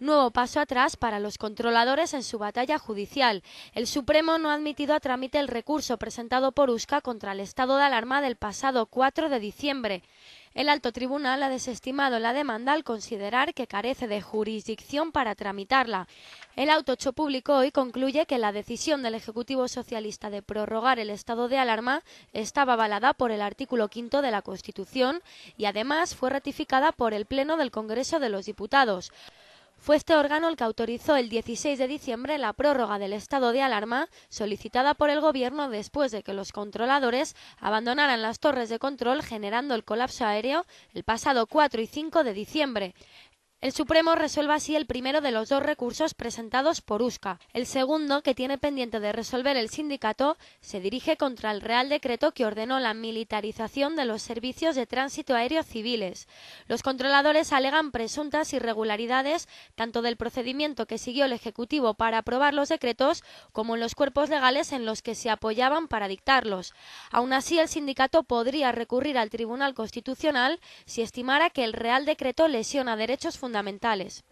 Nuevo paso atrás para los controladores en su batalla judicial. El Supremo no ha admitido a trámite el recurso presentado por USCA contra el estado de alarma del pasado 4 de diciembre. El alto tribunal ha desestimado la demanda al considerar que carece de jurisdicción para tramitarla. El auto hecho público hoy concluye que la decisión del Ejecutivo Socialista de prorrogar el estado de alarma estaba avalada por el artículo 5 de la Constitución y además fue ratificada por el Pleno del Congreso de los Diputados. Fue este órgano el que autorizó el 16 de diciembre la prórroga del estado de alarma solicitada por el Gobierno después de que los controladores abandonaran las torres de control generando el colapso aéreo el pasado 4 y 5 de diciembre. El Supremo resuelve así el primero de los dos recursos presentados por USCA. El segundo, que tiene pendiente de resolver el sindicato, se dirige contra el Real Decreto que ordenó la militarización de los servicios de tránsito aéreo civiles. Los controladores alegan presuntas irregularidades tanto del procedimiento que siguió el Ejecutivo para aprobar los decretos como en los cuerpos legales en los que se apoyaban para dictarlos. Aún así, el sindicato podría recurrir al Tribunal Constitucional si estimara que el Real Decreto lesiona derechos fundamentales fundamentales